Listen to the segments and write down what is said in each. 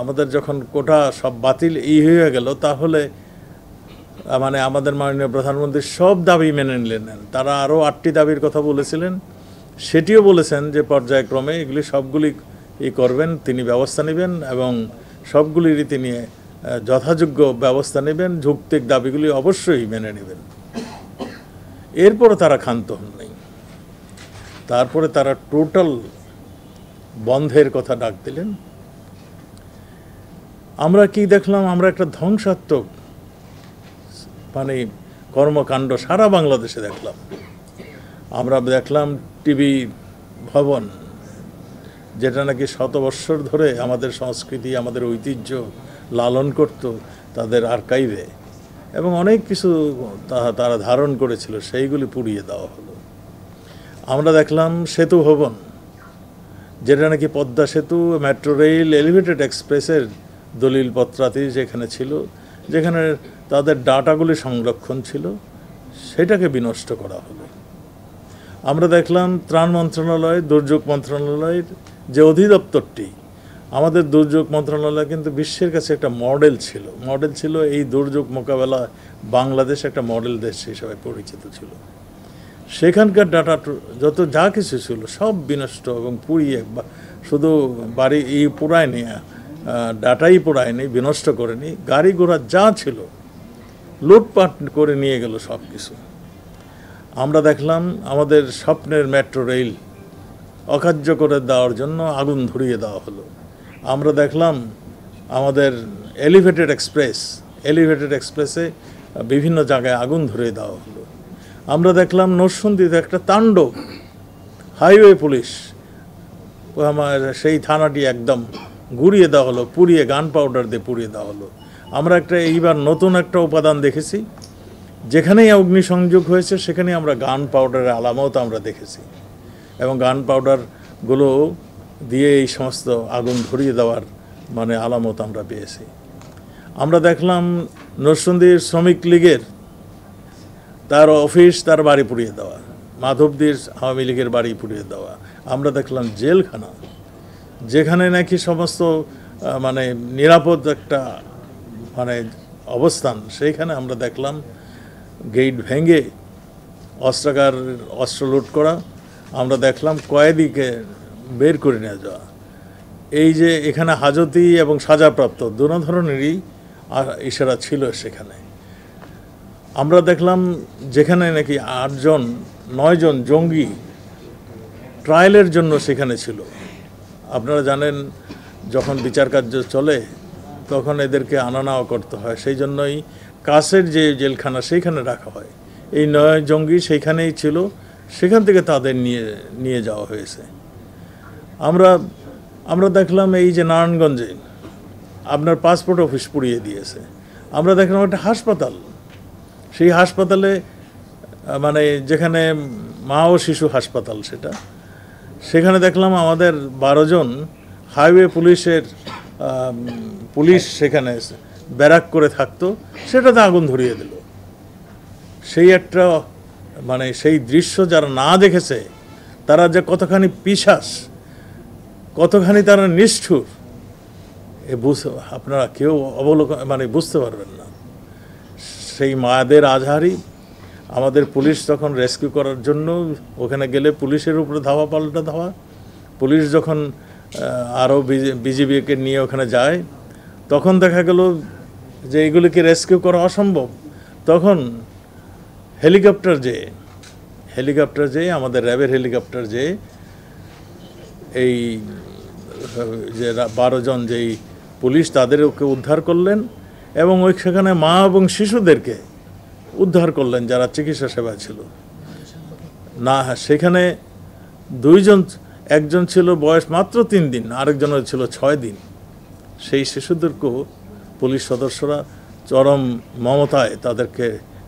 আমাদের যখন কোটা সব বাতিল ই হয়ে গেল তাহলে মানে আমাদের মাননীয় প্রধানমন্ত্রী সব দাবি মেনে নিলেন তারা আরও আটটি দাবির কথা বলেছিলেন সেটিও বলেছেন যে পর্যায়ক্রমে এগুলি সবগুলি ই করবেন তিনি ব্যবস্থা নেবেন এবং সবগুলিরই তিনি যথাযোগ্য ব্যবস্থা নেবেন যৌক্তিক দাবিগুলি অবশ্যই মেনে নেবেন এরপরে তারা ক্ষান্ত হন নাই তারপরে তারা টোটাল বন্ধের কথা ডাক দিলেন আমরা কি দেখলাম আমরা একটা ধ্বংসাত্মক মানে কর্মকাণ্ড সারা বাংলাদেশে দেখলাম আমরা দেখলাম টিভি ভবন যেটা নাকি শত বৎসর ধরে আমাদের সংস্কৃতি আমাদের ঐতিহ্য লালন করত তাদের আর্কাইভে এবং অনেক কিছু তারা ধারণ করেছিল সেইগুলি পুড়িয়ে দেওয়া হলো আমরা দেখলাম সেতু ভবন যেটা নাকি পদ্মা সেতু মেট্রো রেল এলিভেটেড এক্সপ্রেসের দলিল যেখানে ছিল যেখানে তাদের ডাটাগুলি সংরক্ষণ ছিল সেটাকে বিনষ্ট করা হলো আমরা দেখলাম ত্রাণ মন্ত্রণালয় দুর্যোগ মন্ত্রণালয়ের যে অধিদপ্তরটি আমাদের দুর্যোগ মন্ত্রণালয় কিন্তু বিশ্বের কাছে একটা মডেল ছিল মডেল ছিল এই দুর্যোগ মোকাবেলা বাংলাদেশ একটা মডেল দেশ হিসাবে পরিচিত ছিল সেখানকার ডাটা যত যা কিছু ছিল সব বিনষ্ট এবং পুড়িয়ে শুধু বাড়ি পুরায় নিয়ে ডাটাই পোড়ায়নি বিনষ্ট করেনি গাড়ি ঘোড়া যা ছিল লুটপাট করে নিয়ে গেল সব কিছু আমরা দেখলাম আমাদের স্বপ্নের মেট্রো রেল অকার্য করে দেওয়ার জন্য আগুন ধরিয়ে দেওয়া হলো আমরা দেখলাম আমাদের এলিভেটেড এক্সপ্রেস এলিভেটেড এক্সপ্রেসে বিভিন্ন জায়গায় আগুন ধরিয়ে দেওয়া হলো আমরা দেখলাম নরসন্দীতে একটা তাণ্ডব হাইওয়ে পুলিশ সেই থানাটি একদম গুড়িয়ে দেওয়া হলো পুড়িয়ে গান পাউডার দিয়ে পুড়িয়ে দেওয়া হলো আমরা একটা এইবার নতুন একটা উপাদান দেখেছি যেখানেই অগ্নিসংযোগ হয়েছে সেখানে আমরা গান পাউডারের আলামত আমরা দেখেছি এবং গান পাউডারগুলো দিয়ে এই সমস্ত আগুন ধরিয়ে দেওয়ার মানে আলামত আমরা পেয়েছি আমরা দেখলাম নরসুন্দির শ্রমিক লীগের তার অফিস তার বাড়ি পুড়িয়ে দেওয়া মাধবদীর আওয়ামী লীগের বাড়ি পুড়িয়ে দেওয়া আমরা দেখলাম জেলখানা যেখানে নাকি সমস্ত মানে নিরাপদ একটা মানে অবস্থান সেইখানে আমরা দেখলাম গেট ভেঙে অস্ত্রাগার অস্ত্র লুট করা আমরা দেখলাম কয়েদিকে বের করে নিয়ে যাওয়া এই যে এখানে হাজতি এবং সাজাপ্রাপ্ত দুনো ধরনেরই ইশারা ছিল সেখানে আমরা দেখলাম যেখানে নাকি আটজন নয়জন জঙ্গি ট্রায়ালের জন্য সেখানে ছিল আপনারা জানেন যখন বিচার কার্য চলে তখন এদেরকে আনা নেওয়া করতে হয় সেই জন্যই কাছের যে জেলখানা সেইখানে রাখা হয় এই নয় জঙ্গি সেইখানেই ছিল সেখান থেকে তাদের নিয়ে নিয়ে যাওয়া হয়েছে আমরা আমরা দেখলাম এই যে নারায়ণগঞ্জে আপনার পাসপোর্ট অফিস পুড়িয়ে দিয়েছে আমরা দেখলাম একটা হাসপাতাল সেই হাসপাতালে মানে যেখানে মা ও শিশু হাসপাতাল সেটা সেখানে দেখলাম আমাদের বারো জন হাইওয়ে পুলিশের পুলিশ সেখানে ব্যারাক করে থাকতো সেটাতে আগুন ধরিয়ে দিল সেই একটা মানে সেই দৃশ্য যারা না দেখেছে তারা যে কতখানি পিশাস কতখানি তারা নিষ্ঠুর এ বুঝ আপনারা কেউ অবলোকন মানে বুঝতে পারবেন না সেই মায়াদের আজহারি আমাদের পুলিশ তখন রেস্কিউ করার জন্য ওখানে গেলে পুলিশের উপরে ধাওয়া পাল্টা ধাওয়া পুলিশ যখন আরও বিজিবিকে নিয়ে ওখানে যায় তখন দেখা গেল যে এগুলিকে রেস্কিউ করা অসম্ভব তখন হেলিকপ্টার যে হেলিকপ্টার যে আমাদের র্যাবের হেলিকপ্টার যে এই যে বারো জন যেই পুলিশ তাদেরকে উদ্ধার করলেন এবং ওই সেখানে মা এবং শিশুদেরকে উদ্ধার করলেন যারা চিকিৎসা সেবা ছিল না হ্যাঁ, সেখানে দুইজন একজন ছিল বয়স মাত্র তিন দিন আরেকজনের ছিল ছয় দিন সেই শিশুদেরকেও পুলিশ সদস্যরা চরম মমতায় তাদেরকে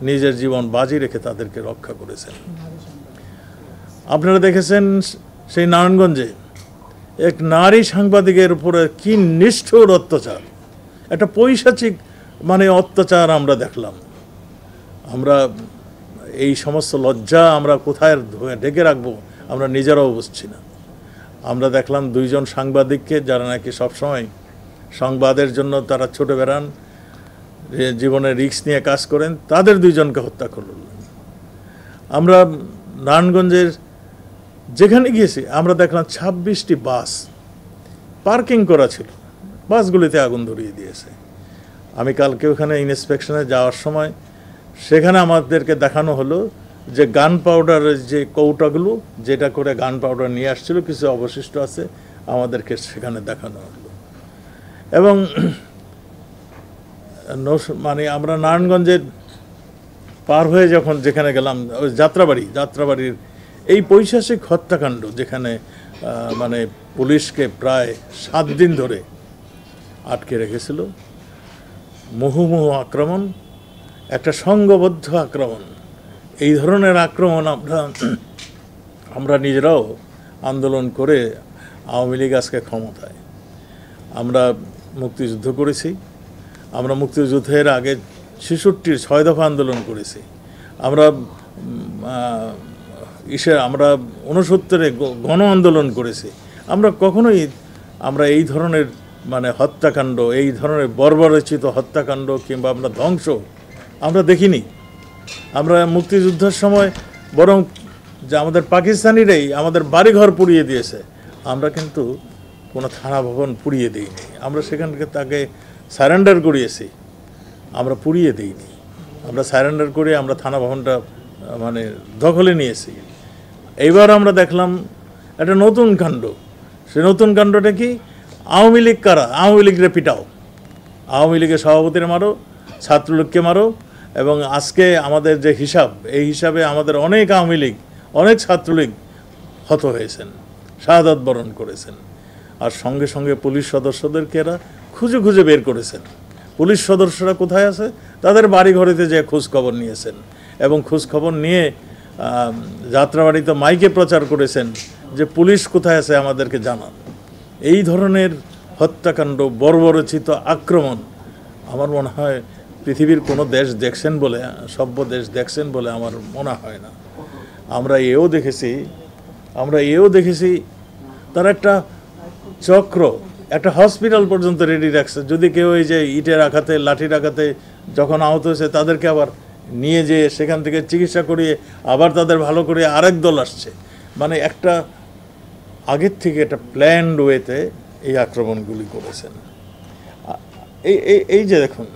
নিজের জীবন বাজি রেখে তাদেরকে রক্ষা করেছেন আপনারা দেখেছেন সেই নারায়ণগঞ্জে এক নারী সাংবাদিকের উপরে কি নিষ্ঠুর অত্যাচার একটা পৈশাচিক মানে অত্যাচার আমরা দেখলাম আমরা এই সমস্ত লজ্জা আমরা কোথায় ঢেকে রাখবো আমরা নিজেরাও বুঝছি না আমরা দেখলাম দুইজন সাংবাদিককে যারা নাকি সবসময় সংবাদের জন্য তারা ছুটে বেড়ান জীবনে রিক্স নিয়ে কাজ করেন তাদের দুইজনকে হত্যা করল আমরা নারায়ণগঞ্জের যেখানে গিয়েছি আমরা দেখলাম ছাব্বিশটি বাস পার্কিং করা ছিল বাসগুলিতে আগুন ধরিয়ে দিয়েছে আমি কালকে ওখানে ইন্সপেকশনে যাওয়ার সময় সেখানে আমাদেরকে দেখানো হলো যে গান পাউডারের যে কৌটাগুলো যেটা করে গান পাউডার নিয়ে আসছিল কিছু অবশিষ্ট আছে আমাদেরকে সেখানে দেখানো হলো এবং মানে আমরা নারায়ণগঞ্জের পার হয়ে যখন যেখানে গেলাম যাত্রাবাড়ি যাত্রাবাড়ির এই পৈশাসিক হত্যাকাণ্ড যেখানে মানে পুলিশকে প্রায় সাত দিন ধরে আটকে রেখেছিল মুহুমুহু আক্রমণ একটা সংঘবদ্ধ আক্রমণ এই ধরনের আক্রমণ আমরা আমরা নিজেরাও আন্দোলন করে আওয়ামী লীগ আজকে ক্ষমতায় আমরা মুক্তিযুদ্ধ করেছি আমরা মুক্তিযুদ্ধের আগে ছেষট্টির ছয় দফা আন্দোলন করেছি আমরা ইসে আমরা ঊনসত্তরে গণ আন্দোলন করেছি আমরা কখনোই আমরা এই ধরনের মানে হত্যাকাণ্ড এই ধরনের বর্বরচিত হত্যাকাণ্ড কিংবা আমরা ধ্বংস আমরা দেখিনি আমরা মুক্তিযুদ্ধের সময় বরং যে আমাদের পাকিস্তানিরাই আমাদের বাড়িঘর পুড়িয়ে দিয়েছে আমরা কিন্তু কোনো থানা ভবন পুড়িয়ে দিইনি আমরা সেখানকে তাকে সারেন্ডার করিয়েছি আমরা পুড়িয়ে দিইনি আমরা সারেন্ডার করে আমরা থানা ভবনটা মানে দখলে নিয়েছি এইবার আমরা দেখলাম একটা নতুন কাণ্ড সে নতুন কাণ্ডটা কি আওয়ামী লীগ কারা আওয়ামী লীগরে পিটাও আওয়ামী লীগের সভাপতিরা মারো ছাত্রলীগকে মারো এবং আজকে আমাদের যে হিসাব এই হিসাবে আমাদের অনেক আওয়ামী লীগ অনেক ছাত্রলীগ হত হয়েছেন শাহাদ বরণ করেছেন আর সঙ্গে সঙ্গে পুলিশ সদস্যদেরকে এরা খুঁজে খুঁজে বের করেছেন পুলিশ সদস্যরা কোথায় আছে তাদের বাড়ি ঘরেতে যে খোঁজখবর নিয়েছেন এবং খোঁজখবর নিয়ে যাত্রাবাড়িতে মাইকে প্রচার করেছেন যে পুলিশ কোথায় আছে আমাদেরকে জানান এই ধরনের হত্যাকাণ্ড বর্বরচিত আক্রমণ আমার মনে হয় পৃথিবীর কোনো দেশ দেখছেন বলে সভ্য দেশ দেখছেন বলে আমার মনে হয় না আমরা এও দেখেছি আমরা এও দেখেছি তার একটা চক্র একটা হসপিটাল পর্যন্ত রেডি রাখছে যদি কেউ এই যে ইটের আঘাতে লাঠির আঘাতে যখন আহত হয়েছে তাদেরকে আবার নিয়ে যেয়ে সেখান থেকে চিকিৎসা করিয়ে আবার তাদের ভালো করে আরেক দল আসছে মানে একটা আগের থেকে একটা প্ল্যান্ড ওয়েতে এই আক্রমণগুলি করেছেন এই এই এই যে দেখুন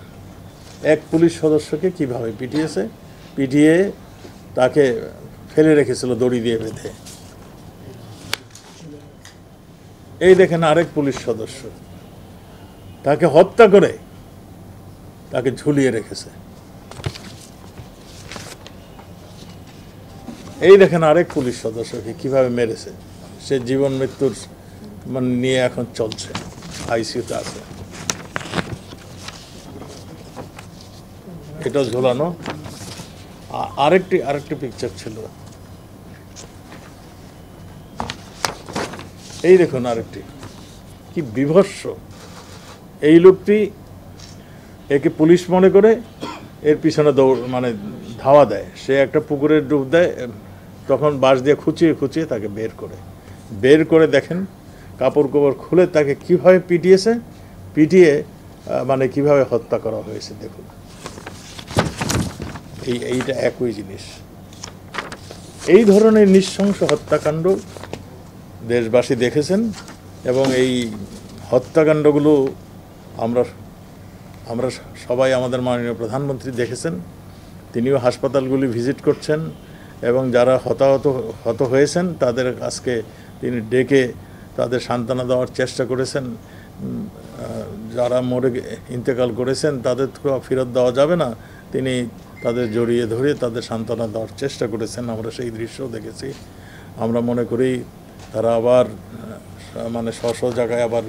এক পুলিশ সদস্যকে কিভাবে পিটিয়েছে পিটিয়ে তাকে ফেলে রেখেছিল দড়ি দিয়ে বেঁধে এই দেখেন আরেক পুলিশ সদস্য তাকে হত্যা করে তাকে ঝুলিয়ে রেখেছে এই দেখেন আরেক পুলিশ সদস্যকে কিভাবে মেরেছে সে জীবন মৃত্যুর মানে নিয়ে এখন চলছে আইসিউতে আছে এটা ঝোলানো আরেকটি আরেকটি পিকচার ছিল এই দেখুন আরেকটি কি বিভৎস এই লোকটি একে পুলিশ মনে করে এর পিছনে দৌড় মানে ধাওয়া দেয় সে একটা পুকুরে ডুব দেয় তখন বাঁশ দিয়ে খুঁচিয়ে খুঁচিয়ে তাকে বের করে বের করে দেখেন কাপড় কোপড় খুলে তাকে কিভাবে পিটিয়েছে পিটিয়ে মানে কিভাবে হত্যা করা হয়েছে দেখুন এই এইটা একই জিনিস এই ধরনের নৃশংস হত্যাকাণ্ড দেশবাসী দেখেছেন এবং এই হত্যাকাণ্ডগুলো আমরা আমরা সবাই আমাদের মাননীয় প্রধানমন্ত্রী দেখেছেন তিনিও হাসপাতালগুলি ভিজিট করছেন এবং যারা হতাহত হত হয়েছেন তাদের আজকে তিনি ডেকে তাদের সান্ত্বনা দেওয়ার চেষ্টা করেছেন যারা মরে ইন্তেকাল করেছেন তাদের তো ফেরত দেওয়া যাবে না তিনি তাদের জড়িয়ে ধরে তাদের সান্ত্বনা দেওয়ার চেষ্টা করেছেন আমরা সেই দৃশ্য দেখেছি আমরা মনে করি তারা আবার মানে স্ব স্ব জায়গায় আবার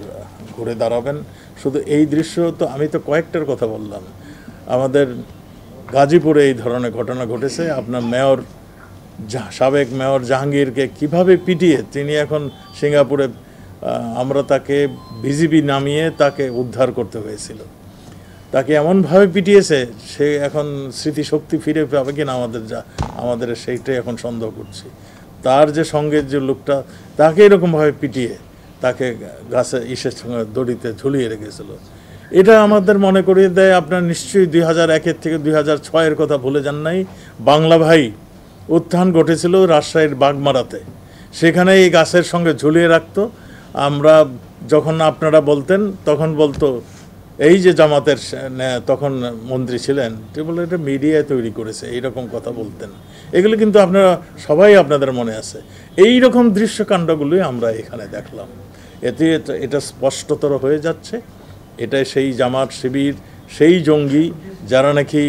ঘুরে দাঁড়াবেন শুধু এই দৃশ্য তো আমি তো কয়েকটার কথা বললাম আমাদের গাজীপুরে এই ধরনের ঘটনা ঘটেছে আপনার মেয়র সাবেক মেয়র জাহাঙ্গীরকে কিভাবে পিটিয়ে তিনি এখন সিঙ্গাপুরে আমরা তাকে বিজিবি নামিয়ে তাকে উদ্ধার করতে হয়েছিল তাকে এমনভাবে পিটিয়েছে সে এখন স্মৃতিশক্তি ফিরে পাবে কিনা আমাদের যা আমাদের সেইটাই এখন সন্দেহ করছি তার যে সঙ্গে যে লোকটা তাকে এরকমভাবে পিটিয়ে তাকে গাছে ইসের সঙ্গে দড়িতে ঝুলিয়ে রেখেছিল এটা আমাদের মনে করিয়ে দেয় আপনার নিশ্চয়ই দুই হাজার একের থেকে দুই হাজার ছয়ের কথা ভুলে যান নাই বাংলা ভাই উত্থান ঘটেছিল রাজশাহীর বাগমারাতে সেখানে এই গাছের সঙ্গে ঝুলিয়ে রাখত আমরা যখন আপনারা বলতেন তখন বলতো এই যে জামাতের তখন মন্ত্রী ছিলেন তিনি বললেন এটা মিডিয়ায় তৈরি করেছে এইরকম কথা বলতেন এগুলো কিন্তু আপনারা সবাই আপনাদের মনে আছে এই রকম দৃশ্যকাণ্ডগুলোই আমরা এখানে দেখলাম এতে এটা স্পষ্টতর হয়ে যাচ্ছে এটাই সেই জামাত শিবির সেই জঙ্গি যারা নাকি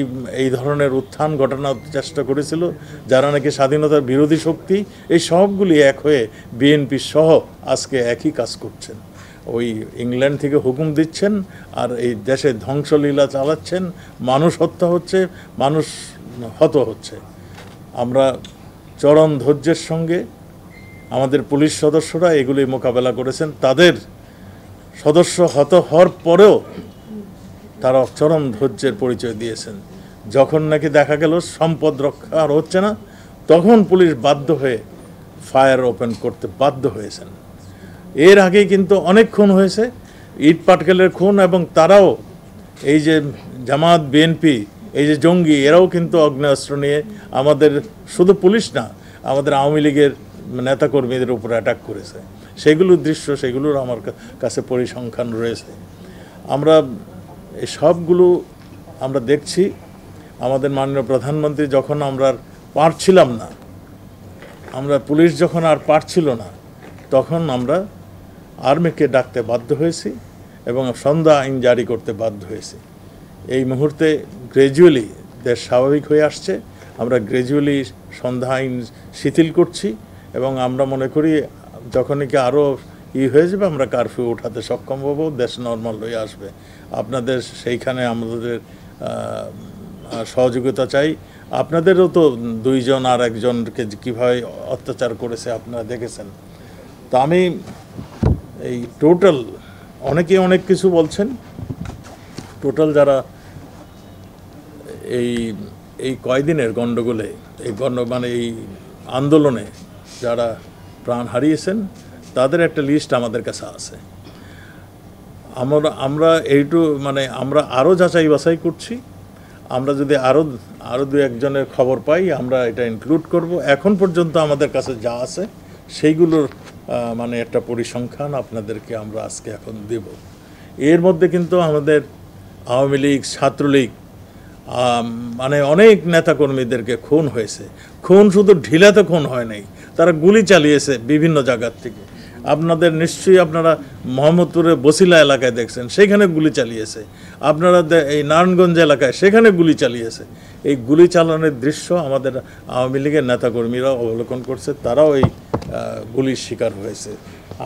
এই ধরনের উত্থান ঘটানোর চেষ্টা করেছিল যারা নাকি স্বাধীনতার বিরোধী শক্তি এই সবগুলি এক হয়ে বিএনপি সহ আজকে একই কাজ করছেন ওই ইংল্যান্ড থেকে হুকুম দিচ্ছেন আর এই দেশে ধ্বংসলীলা চালাচ্ছেন মানুষ হত্যা হচ্ছে মানুষ হত হচ্ছে আমরা চরম ধৈর্যের সঙ্গে আমাদের পুলিশ সদস্যরা এগুলি মোকাবেলা করেছেন তাদের সদস্য হত হওয়ার পরেও তারা চরম ধৈর্যের পরিচয় দিয়েছেন যখন নাকি দেখা গেল সম্পদ রক্ষা আর হচ্ছে না তখন পুলিশ বাধ্য হয়ে ফায়ার ওপেন করতে বাধ্য হয়েছেন এর আগে কিন্তু অনেক খুন হয়েছে ইট পাটকেলের খুন এবং তারাও এই যে জামাত বিএনপি এই যে জঙ্গি এরাও কিন্তু অগ্নেয়াস্ত্র নিয়ে আমাদের শুধু পুলিশ না আমাদের আওয়ামী লীগের নেতাকর্মীদের উপর অ্যাটাক করেছে সেগুলোর দৃশ্য সেগুলোর আমার কাছে পরিসংখ্যান রয়েছে আমরা সবগুলো আমরা দেখছি আমাদের মাননীয় প্রধানমন্ত্রী যখন আমরা পারছিলাম না আমরা পুলিশ যখন আর পারছিল না তখন আমরা আর্মিকে ডাকতে বাধ্য হয়েছি এবং সন্ধ্যা আইন জারি করতে বাধ্য হয়েছি এই মুহূর্তে গ্র্যাজুয়ালি দেশ স্বাভাবিক হয়ে আসছে আমরা গ্র্যাজুয়ালি সন্ধ্যা আইন শিথিল করছি এবং আমরা মনে করি যখনই কি আরও ই হয়ে যাবে আমরা কারফিউ উঠাতে সক্ষম হব দেশ নর্মাল হয়ে আসবে আপনাদের সেইখানে আমাদের সহযোগিতা চাই আপনাদেরও তো দুইজন আর একজনকে কীভাবে অত্যাচার করেছে আপনারা দেখেছেন তো আমি এই টোটাল অনেকে অনেক কিছু বলছেন টোটাল যারা এই এই কয়দিনের গণ্ডগোলে এই গণ্ড মানে এই আন্দোলনে যারা প্রাণ হারিয়েছেন তাদের একটা লিস্ট আমাদের কাছে আছে আমরা আমরা এইটু মানে আমরা আরও যাচাই বাছাই করছি আমরা যদি আরও আরও দু একজনের খবর পাই আমরা এটা ইনক্লুড করব এখন পর্যন্ত আমাদের কাছে যা আছে সেইগুলোর মানে একটা পরিসংখ্যান আপনাদেরকে আমরা আজকে এখন দেব এর মধ্যে কিন্তু আমাদের আওয়ামী লীগ ছাত্রলীগ মানে অনেক নেতাকর্মীদেরকে খুন হয়েছে খুন শুধু ঢিলাতে খুন হয় নাই তারা গুলি চালিয়েছে বিভিন্ন জায়গার থেকে আপনাদের নিশ্চয়ই আপনারা মোহাম্মদপুরের বসিলা এলাকায় দেখছেন সেখানে গুলি চালিয়েছে আপনারা এই নারায়ণগঞ্জ এলাকায় সেখানে গুলি চালিয়েছে এই গুলি চালানোর দৃশ্য আমাদের আওয়ামী লীগের নেতাকর্মীরা অবলোকন করছে তারাও এই গুলির শিকার হয়েছে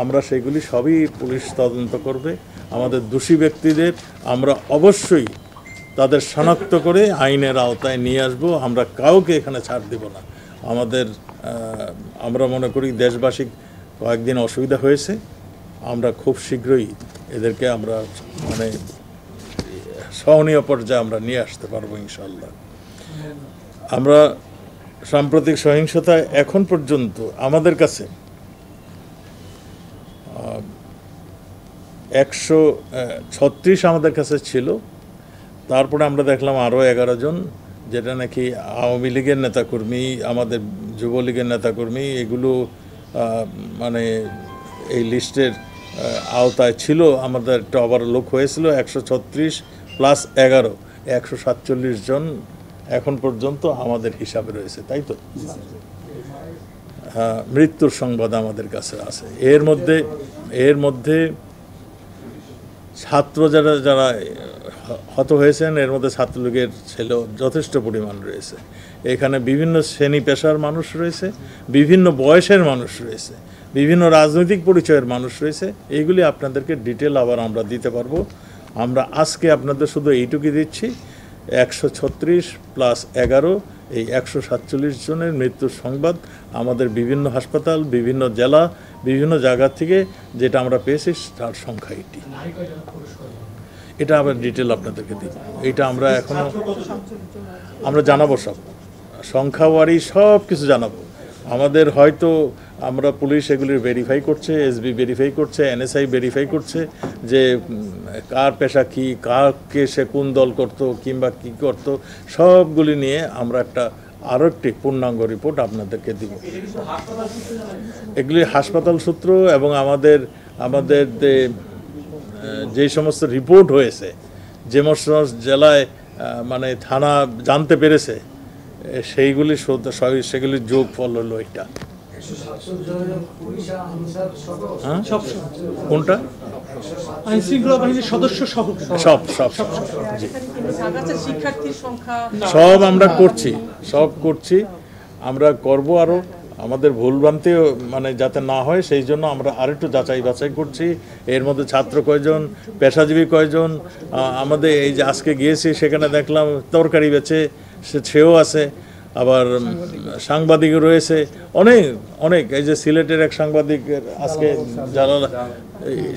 আমরা সেগুলি সবই পুলিশ তদন্ত করবে আমাদের দোষী ব্যক্তিদের আমরা অবশ্যই তাদের শনাক্ত করে আইনের আওতায় নিয়ে আসব আমরা কাউকে এখানে ছাড় দেব না আমাদের আমরা মনে করি দেশবাসী কয়েকদিন অসুবিধা হয়েছে আমরা খুব শীঘ্রই এদেরকে আমরা মানে সহনীয় পর্যায়ে আমরা নিয়ে আসতে পারবো ইনশাল্লাহ আমরা সাম্প্রতিক সহিংসতায় এখন পর্যন্ত আমাদের কাছে একশো ছত্রিশ আমাদের কাছে ছিল তারপরে আমরা দেখলাম আরও এগারো জন যেটা নাকি আওয়ামী লীগের নেতাকর্মী আমাদের যুবলীগের নেতাকর্মী এগুলো মানে এই লিস্টের আওতায় ছিল আমাদের একটা লোক হয়েছিল একশো ছত্রিশ প্লাস এগারো একশো জন এখন পর্যন্ত আমাদের হিসাবে রয়েছে তাই তো হ্যাঁ, মৃত্যুর সংবাদ আমাদের কাছে আছে এর মধ্যে এর মধ্যে ছাত্র যারা যারা হত হয়েছেন এর মধ্যে ছাত্রলীগের ছেলেও যথেষ্ট পরিমাণ রয়েছে এখানে বিভিন্ন শ্রেণী পেশার মানুষ রয়েছে বিভিন্ন বয়সের মানুষ রয়েছে বিভিন্ন রাজনৈতিক পরিচয়ের মানুষ রয়েছে এইগুলি আপনাদেরকে ডিটেল আবার আমরা দিতে পারবো আমরা আজকে আপনাদের শুধু এইটুকুই দিচ্ছি একশো ছত্রিশ প্লাস এগারো এই একশো সাতচল্লিশ জনের মৃত্যুর সংবাদ আমাদের বিভিন্ন হাসপাতাল বিভিন্ন জেলা বিভিন্ন জায়গা থেকে যেটা আমরা পেয়েছি তার সংখ্যা এটি এটা আমরা ডিটেল আপনাদেরকে দিব এটা আমরা এখনও আমরা জানাবো সব সংখ্যাওয়ারি সব কিছু জানাবো আমাদের হয়তো আমরা পুলিশ এগুলির ভেরিফাই করছে এসবি ভেরিফাই করছে এনএসআই ভেরিফাই করছে যে কার পেশা কী কাকে সে কোন দল করত কিংবা কি করত সবগুলি নিয়ে আমরা একটা আরও একটি পূর্ণাঙ্গ রিপোর্ট আপনাদেরকে দিব এগুলি হাসপাতাল সূত্র এবং আমাদের আমাদের যে সমস্ত রিপোর্ট হয়েছে যে সমস্ত জেলায় মানে থানা জানতে পেরেছে সেইগুলি সেগুলি যোগ ফল হলো এটা হ্যাঁ? কোনটা সদস্য সব সব সব আমরা করছি সব করছি আমরা করব আরও আমাদের ভুলভ্রান্তি মানে যাতে না হয় সেই জন্য আমরা আরেকটু যাচাই বাছাই করছি এর মধ্যে ছাত্র কয়জন পেশাজীবী কয়জন আমাদের এই যে আজকে গিয়েছি সেখানে দেখলাম তরকারি বেছে সে সেও আছে আবার সাংবাদিক রয়েছে অনেক অনেক এই যে সিলেটের এক সাংবাদিক আজকে যারা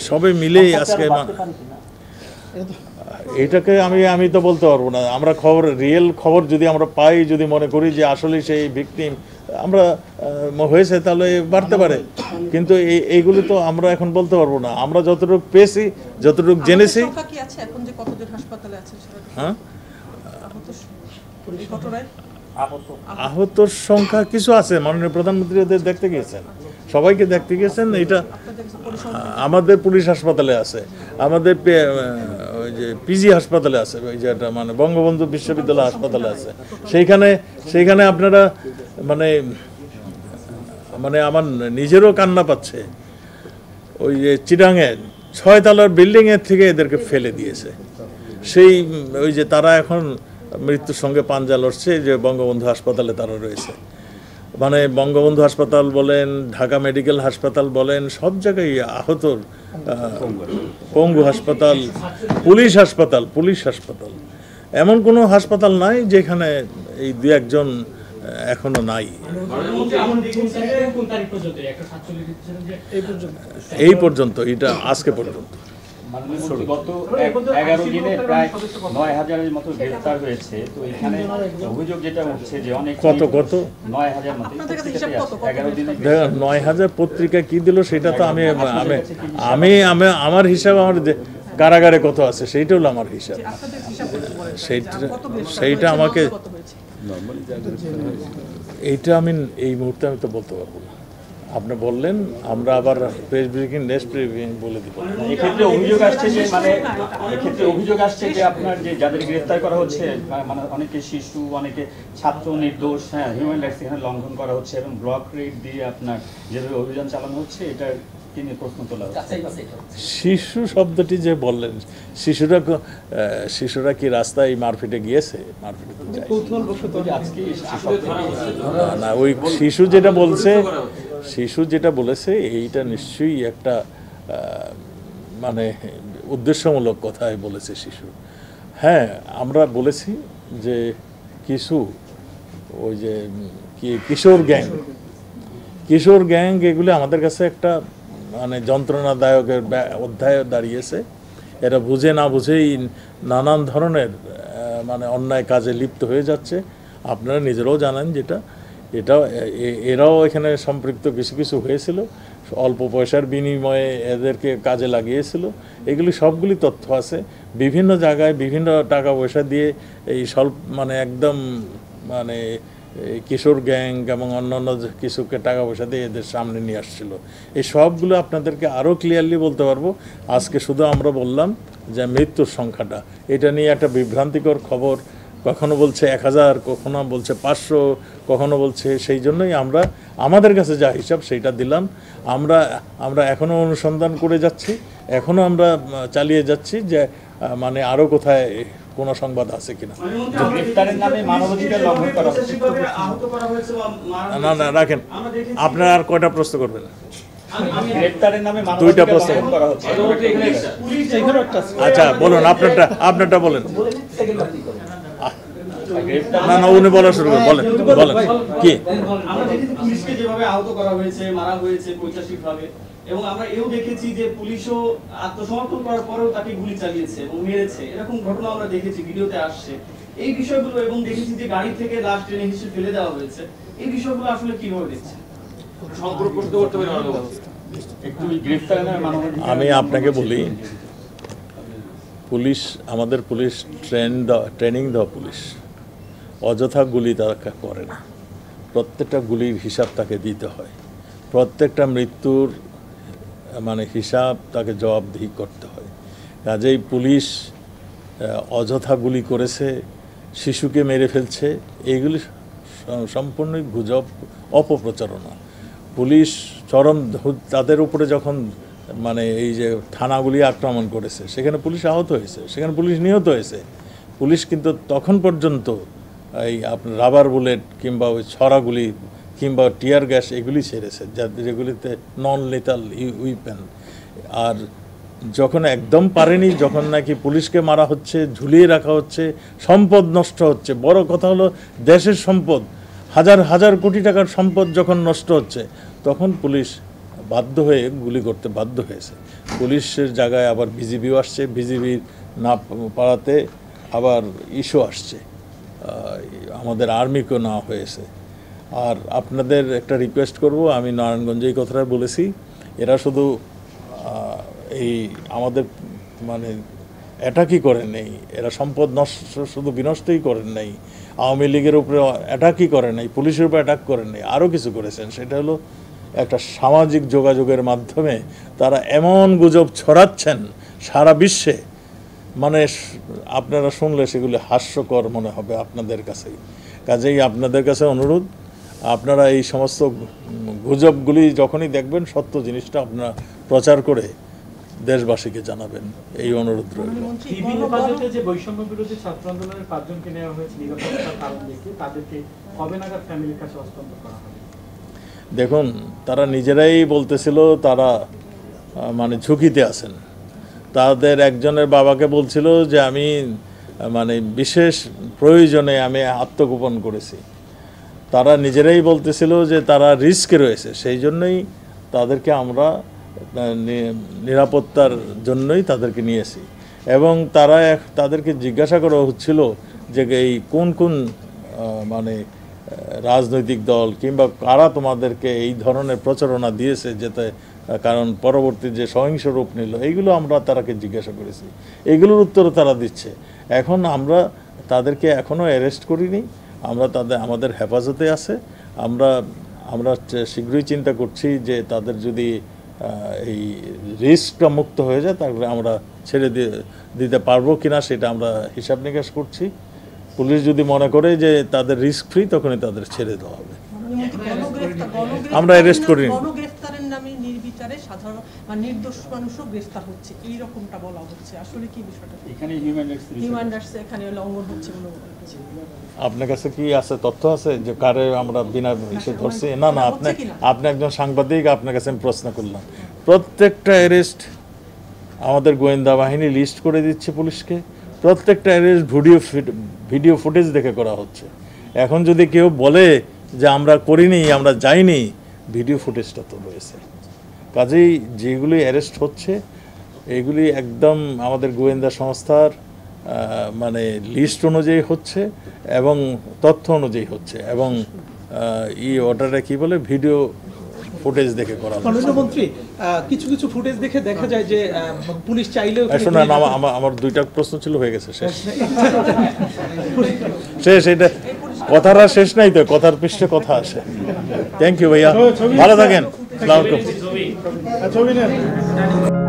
সবে মিলেই আজকে এটাকে আমি আমি তো বলতে পারবো না আমরা খবর রিয়েল খবর যদি আমরা পাই যদি মনে করি যে আসলে সেই ভিকটিম আমরা হয়েছে তাহলে বাড়তে পারে কিন্তু এই এইগুলি তো আমরা এখন বলতে পারবো না আমরা যতটুকু পেয়েছি যতটুকু জেনেছি হ্যাঁ আহত সংখ্যা কিছু আছে মাননীয় প্রধানমন্ত্রী দেখতে গিয়েছেন সবাইকে দেখতে গেছেন এটা আমাদের পুলিশ হাসপাতালে আছে আমাদের যে পিজি হাসপাতালে আছে ওই একটা মানে বঙ্গবন্ধু বিশ্ববিদ্যালয় হাসপাতালে আছে সেইখানে সেইখানে আপনারা মানে মানে আমার নিজেরও কান্না পাচ্ছে ওই যে ছয় ছয়তলার বিল্ডিংয়ের থেকে এদেরকে ফেলে দিয়েছে সেই ওই যে তারা এখন মৃত্যুর সঙ্গে পাঞ্জা লড়ছে যে বঙ্গবন্ধু হাসপাতালে তারা রয়েছে মানে বঙ্গবন্ধু হাসপাতাল বলেন ঢাকা মেডিকেল হাসপাতাল বলেন সব জায়গায় আহতর পঙ্গু হাসপাতাল পুলিশ হাসপাতাল পুলিশ হাসপাতাল এমন কোনো হাসপাতাল নাই যেখানে এই দু একজন এখনো নাই এই পর্যন্ত এটা আজকে পর্যন্ত মানে মানে নয় হাজার মতো এগারো দিনে পত্রিকা কি দিল সেটা তো আমি আমি আমি আমার হিসাব আমার কারাগারে কত আছে সেইটা হলো আমার হিসাব সেইটা সেইটা আমাকে এইটা আমি এই মুহূর্তে আমি তো বলতে পারবো না আপনি বললেন আমরা আবার প্রেস ব্রিফিং নেক্সট ব্রিফিং বলে দিব এক্ষেত্রে অভিযোগ আসছে যে মানে এক্ষেত্রে অভিযোগ আসছে যে আপনার যে যাদের গ্রেফতার করা হচ্ছে মানে অনেকে শিশু অনেকে ছাত্র নির্দোষ হ্যাঁ হিউম্যান রাইটস এখানে লঙ্ঘন করা হচ্ছে এবং ব্লক রেট দিয়ে আপনার যেভাবে অভিযান চালানো হচ্ছে এটা শিশু শব্দটি যে বললেন শিশুরা শিশুরা কি রাস্তায় মারপিটে গিয়েছে মারপিটে না ওই শিশু যেটা বলছে শিশু যেটা বলেছে এইটা নিশ্চয়ই একটা মানে উদ্দেশ্যমূলক কথাই বলেছে শিশু হ্যাঁ আমরা বলেছি যে কিছু ওই যে কিশোর গ্যাং কিশোর গ্যাং এগুলি আমাদের কাছে একটা মানে যন্ত্রণাদায়কের অধ্যায় দাঁড়িয়েছে এরা বুঝে না বুঝেই নানান ধরনের মানে অন্যায় কাজে লিপ্ত হয়ে যাচ্ছে আপনারা নিজেরাও জানেন যেটা এটাও এরাও এখানে সম্পৃক্ত কিছু কিছু হয়েছিল অল্প পয়সার বিনিময়ে এদেরকে কাজে লাগিয়েছিল এগুলি সবগুলি তথ্য আছে বিভিন্ন জায়গায় বিভিন্ন টাকা পয়সা দিয়ে এই স্বল্প মানে একদম মানে কিশোর গ্যাং এবং অন্যান্য কিছুকে টাকা পয়সা দিয়ে এদের সামনে নিয়ে আসছিল এই সবগুলো আপনাদেরকে আরও ক্লিয়ারলি বলতে পারবো আজকে শুধু আমরা বললাম যে মৃত্যুর সংখ্যাটা এটা নিয়ে একটা বিভ্রান্তিকর খবর কখনো বলছে এক হাজার কখনো বলছে পাঁচশো কখনো বলছে সেই জন্যই আমরা আমাদের কাছে যা হিসাব সেইটা দিলাম আমরা আমরা এখনও অনুসন্ধান করে যাচ্ছি এখনও আমরা চালিয়ে যাচ্ছি যে মানে আরও কোথায় কোনো সংবাদ আছে কিনা না না রাখেন আপনারা আর কয়টা প্রশ্ন করবেন আচ্ছা বলুন আপনারটা আপনারটা বলেন না না উনি বলা শুরু বলেন বলেন কি এবং আমরা এও দেখেছি যে পুলিশও আত্মসমর্পণ করার পরেও তাকে গুলি চালিয়েছে এবং মেরেছে এরকম ঘটনা আমরা দেখেছি ভিডিওতে আসছে এই বিষয়গুলো এবং দেখেছি যে গাড়ি থেকে লাশ ট্রেনে হিসেবে ফেলে দেওয়া হয়েছে এই বিষয়গুলো আসলে কিভাবে দেখছেন আমি আপনাকে বলি পুলিশ আমাদের পুলিশ ট্রেন ট্রেনিং দেওয়া পুলিশ অযথা গুলি তারা করে না প্রত্যেকটা গুলির হিসাব তাকে দিতে হয় প্রত্যেকটা মৃত্যুর মানে হিসাব তাকে জবাবদিহি করতে হয় কাজেই পুলিশ অযথা গুলি করেছে শিশুকে মেরে ফেলছে এইগুলি সম্পূর্ণই গুজব অপপ্রচারণা পুলিশ চরম তাদের উপরে যখন মানে এই যে থানাগুলি আক্রমণ করেছে সেখানে পুলিশ আহত হয়েছে সেখানে পুলিশ নিহত হয়েছে পুলিশ কিন্তু তখন পর্যন্ত এই আপনার রাবার বুলেট কিংবা ওই ছড়াগুলি কিংবা টিয়ার গ্যাস এগুলি ছেড়েছে যা যেগুলিতে নন লিটাল উইপেন আর যখন একদম পারেনি যখন নাকি পুলিশকে মারা হচ্ছে ঝুলিয়ে রাখা হচ্ছে সম্পদ নষ্ট হচ্ছে বড় কথা হলো দেশের সম্পদ হাজার হাজার কোটি টাকার সম্পদ যখন নষ্ট হচ্ছে তখন পুলিশ বাধ্য হয়ে গুলি করতে বাধ্য হয়েছে পুলিশের জায়গায় আবার বিজিবিও আসছে বিজিবি না পাড়াতে আবার ইস্যু আসছে আমাদের আর্মিকেও না হয়েছে আর আপনাদের একটা রিকোয়েস্ট করব আমি নারায়ণগঞ্জে এই কথাটা বলেছি এরা শুধু এই আমাদের মানে অ্যাটাকই করেন নেই এরা সম্পদ নষ্ট শুধু বিনষ্টই করেন নাই আওয়ামী লীগের উপরে অ্যাটাকই করে নাই পুলিশের উপর অ্যাটাক করেন নাই আরও কিছু করেছেন সেটা হলো একটা সামাজিক যোগাযোগের মাধ্যমে তারা এমন গুজব ছড়াচ্ছেন সারা বিশ্বে মানে আপনারা শুনলে সেগুলি হাস্যকর মনে হবে আপনাদের কাছেই কাজেই আপনাদের কাছে অনুরোধ আপনারা এই সমস্ত গুজবগুলি যখনই দেখবেন সত্য জিনিসটা আপনারা প্রচার করে দেশবাসীকে জানাবেন এই অনুরোধ রইল দেখুন তারা নিজেরাই বলতেছিল তারা মানে ঝুঁকিতে আছেন তাদের একজনের বাবাকে বলছিল যে আমি মানে বিশেষ প্রয়োজনে আমি আত্মগোপন করেছি তারা নিজেরাই বলতেছিল যে তারা রিস্কে রয়েছে সেই জন্যই তাদেরকে আমরা নিরাপত্তার জন্যই তাদেরকে নিয়েছি এবং তারা এক তাদেরকে জিজ্ঞাসা করা হচ্ছিল যে এই কোন কোন মানে রাজনৈতিক দল কিংবা কারা তোমাদেরকে এই ধরনের প্রচারণা দিয়েছে যেতে কারণ পরবর্তী যে সহিংস রূপ নিল এইগুলো আমরা তারাকে জিজ্ঞাসা করেছি এগুলোর উত্তরও তারা দিচ্ছে এখন আমরা তাদেরকে এখনও অ্যারেস্ট করিনি আমরা তাদের আমাদের হেফাজতে আছে আমরা আমরা শীঘ্রই চিন্তা করছি যে তাদের যদি এই রিস্কটা মুক্ত হয়ে যায় তারপরে আমরা ছেড়ে দিয়ে দিতে পারবো কিনা সেটা আমরা হিসাব নিকাশ করছি পুলিশ যদি মনে করে যে তাদের রিস্ক ফ্রি তখনই তাদের ছেড়ে দেওয়া হবে আমরা অ্যারেস্ট করিনি সাধারণ বা নির্দোষ মানুষও গ্রেফতার হচ্ছে এই রকমটা বলা হচ্ছে আসলে কি বিষয়টা এখানে হিউম্যান রাইটস হিউম্যান রাইটস এখানে লঙ্ঘন হচ্ছে বলে আপনার কাছে কি আছে তথ্য আছে যে কারে আমরা বিনা সে ধরছি না না আপনি আপনি একজন সাংবাদিক আপনার কাছে আমি প্রশ্ন করলাম প্রত্যেকটা অ্যারেস্ট আমাদের গোয়েন্দা বাহিনী লিস্ট করে দিচ্ছে পুলিশকে প্রত্যেকটা অ্যারেস্ট ভিডিও ভিডিও ফুটেজ দেখে করা হচ্ছে এখন যদি কেউ বলে যে আমরা করিনি আমরা যাইনি ভিডিও ফুটেজটা তো রয়েছে কাজেই যেগুলি অ্যারেস্ট হচ্ছে এগুলি একদম আমাদের গোয়েন্দা সংস্থার মানে লিস্ট অনুযায়ী হচ্ছে এবং তথ্য অনুযায়ী হচ্ছে এবং ই অর্ডারটা কি বলে ভিডিও ফুটেজ দেখে করা কিছু কিছু ফুটেজ দেখে দেখা যায় যে পুলিশ চাইলেও শুনুন আমার আমার দুইটা প্রশ্ন ছিল হয়ে গেছে শেষ হ্যাঁ, হ্যাঁ। শেষ এটা কথাটা শেষ নাই তো কথার পৃষ্ঠে কথা আসে থ্যাংক ইউ ভাইয়া ভালো থাকেন Welkom. Het